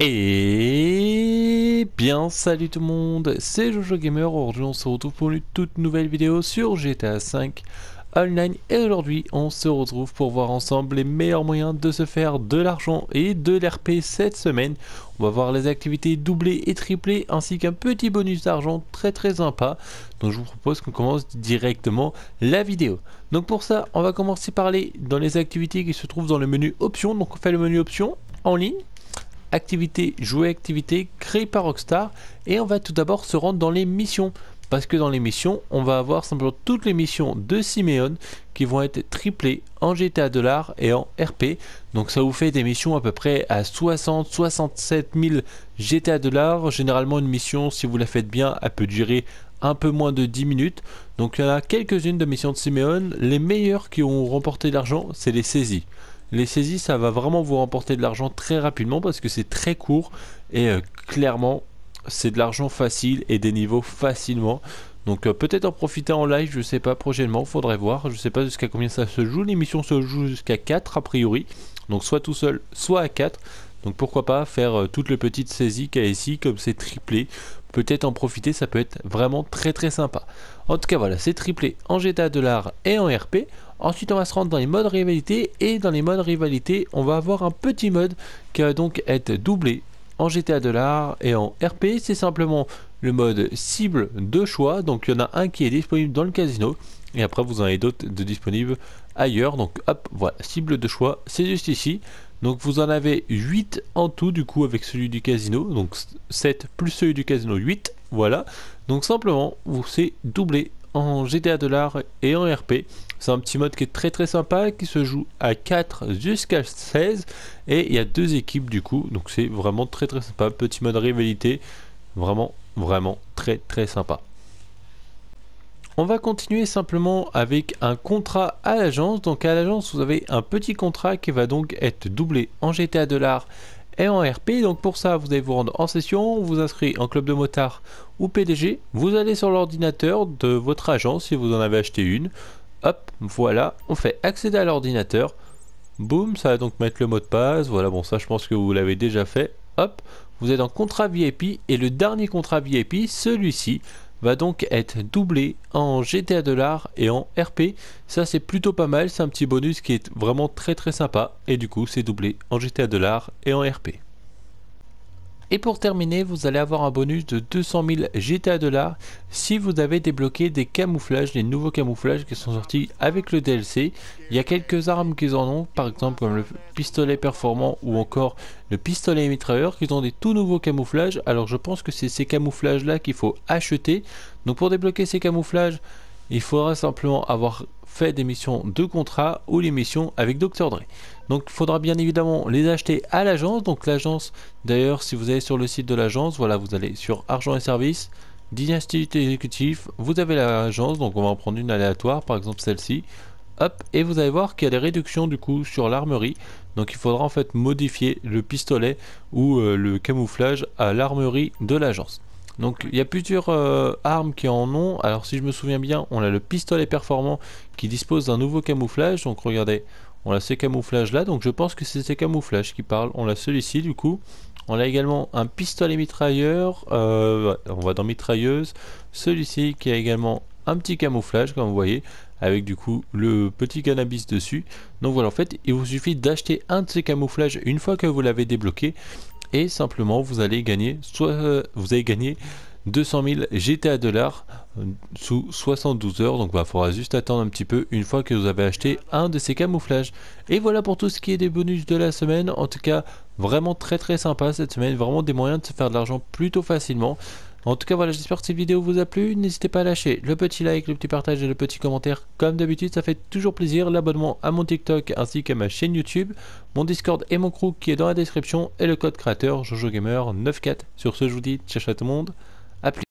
Et bien salut tout le monde, c'est Jojo Gamer, aujourd'hui on se retrouve pour une toute nouvelle vidéo sur GTA V Online et aujourd'hui on se retrouve pour voir ensemble les meilleurs moyens de se faire de l'argent et de l'RP cette semaine. On va voir les activités doublées et triplées ainsi qu'un petit bonus d'argent très très sympa. Donc je vous propose qu'on commence directement la vidéo. Donc pour ça on va commencer par les dans les activités qui se trouvent dans le menu options. Donc on fait le menu options en ligne activité, jouer activité créée par Rockstar et on va tout d'abord se rendre dans les missions parce que dans les missions on va avoir simplement toutes les missions de Simeon qui vont être triplées en GTA dollars et en RP donc ça vous fait des missions à peu près à 60 67 000 GTA dollars généralement une mission si vous la faites bien elle peut durer un peu moins de 10 minutes donc il y en a quelques-unes de missions de Simeon les meilleures qui ont remporté l'argent c'est les saisies les saisies, ça va vraiment vous remporter de l'argent très rapidement parce que c'est très court et euh, clairement, c'est de l'argent facile et des niveaux facilement. Donc euh, peut-être en profiter en live, je sais pas, prochainement, faudrait voir. Je sais pas jusqu'à combien ça se joue. L'émission se joue jusqu'à 4 a priori. Donc soit tout seul, soit à 4. Donc pourquoi pas faire euh, toutes les petites saisies KSI comme c'est triplé. Peut-être en profiter, ça peut être vraiment très très sympa. En tout cas voilà, c'est triplé en GTA de l'art et en RP. Ensuite, on va se rendre dans les modes rivalité et dans les modes rivalité, on va avoir un petit mode qui va donc être doublé en GTA de et en RP. C'est simplement le mode cible de choix. Donc, il y en a un qui est disponible dans le casino et après, vous en avez d'autres de disponibles ailleurs. Donc, hop, voilà, cible de choix, c'est juste ici. Donc vous en avez 8 en tout du coup avec celui du casino. Donc 7 plus celui du casino 8. Voilà. Donc simplement vous c'est doublé en GTA dollar et en RP. C'est un petit mode qui est très très sympa, qui se joue à 4 jusqu'à 16 et il y a deux équipes du coup, donc c'est vraiment très très sympa. Petit mode rivalité, vraiment vraiment très très sympa. On va continuer simplement avec un contrat à l'agence. Donc à l'agence, vous avez un petit contrat qui va donc être doublé en GTA dollars et en RP. Donc pour ça, vous allez vous rendre en session, vous inscrivez en club de motard ou PDG. Vous allez sur l'ordinateur de votre agence si vous en avez acheté une. Hop, voilà, on fait accéder à l'ordinateur. Boum, ça va donc mettre le mot de passe. Voilà, bon ça je pense que vous l'avez déjà fait. Hop, vous êtes en contrat VIP et le dernier contrat VIP, celui-ci, va donc être doublé en GTA de l'art et en RP. Ça c'est plutôt pas mal, c'est un petit bonus qui est vraiment très très sympa et du coup c'est doublé en GTA de l'art et en RP. Et pour terminer, vous allez avoir un bonus de 200 000 GTA dollars si vous avez débloqué des camouflages, les nouveaux camouflages qui sont sortis avec le DLC. Il y a quelques armes qu'ils en ont, par exemple comme le pistolet performant ou encore le pistolet mitrailleur qui ont des tout nouveaux camouflages. Alors je pense que c'est ces camouflages là qu'il faut acheter. Donc pour débloquer ces camouflages, il faudra simplement avoir fait des missions de contrat ou les missions avec Dr Dre. Donc il faudra bien évidemment les acheter à l'agence. Donc l'agence, d'ailleurs, si vous allez sur le site de l'agence, voilà, vous allez sur argent et services, dynastie exécutif, vous avez l'agence, donc on va en prendre une aléatoire, par exemple celle-ci. Hop, et vous allez voir qu'il y a des réductions du coup sur l'armerie. Donc il faudra en fait modifier le pistolet ou euh, le camouflage à l'armerie de l'agence. Donc il y a plusieurs euh, armes qui en ont. Alors si je me souviens bien, on a le pistolet performant qui dispose d'un nouveau camouflage. Donc regardez, on a ces camouflage là. Donc je pense que c'est ces camouflages qui parlent. On a celui-ci du coup. On a également un pistolet mitrailleur. Euh, on va dans mitrailleuse. Celui-ci qui a également un petit camouflage comme vous voyez avec du coup le petit cannabis dessus donc voilà en fait il vous suffit d'acheter un de ces camouflages une fois que vous l'avez débloqué et simplement vous allez gagner soit euh, vous allez gagner 200 000 GTA dollars euh, sous 72 heures donc il bah, faudra juste attendre un petit peu une fois que vous avez acheté un de ces camouflages et voilà pour tout ce qui est des bonus de la semaine en tout cas vraiment très très sympa cette semaine vraiment des moyens de se faire de l'argent plutôt facilement en tout cas, voilà, j'espère que cette vidéo vous a plu. N'hésitez pas à lâcher le petit like, le petit partage et le petit commentaire. Comme d'habitude, ça fait toujours plaisir. L'abonnement à mon TikTok ainsi qu'à ma chaîne YouTube, mon Discord et mon crew qui est dans la description et le code créateur JojoGamer94. Sur ce, je vous dis ciao, ciao tout le monde. À plus.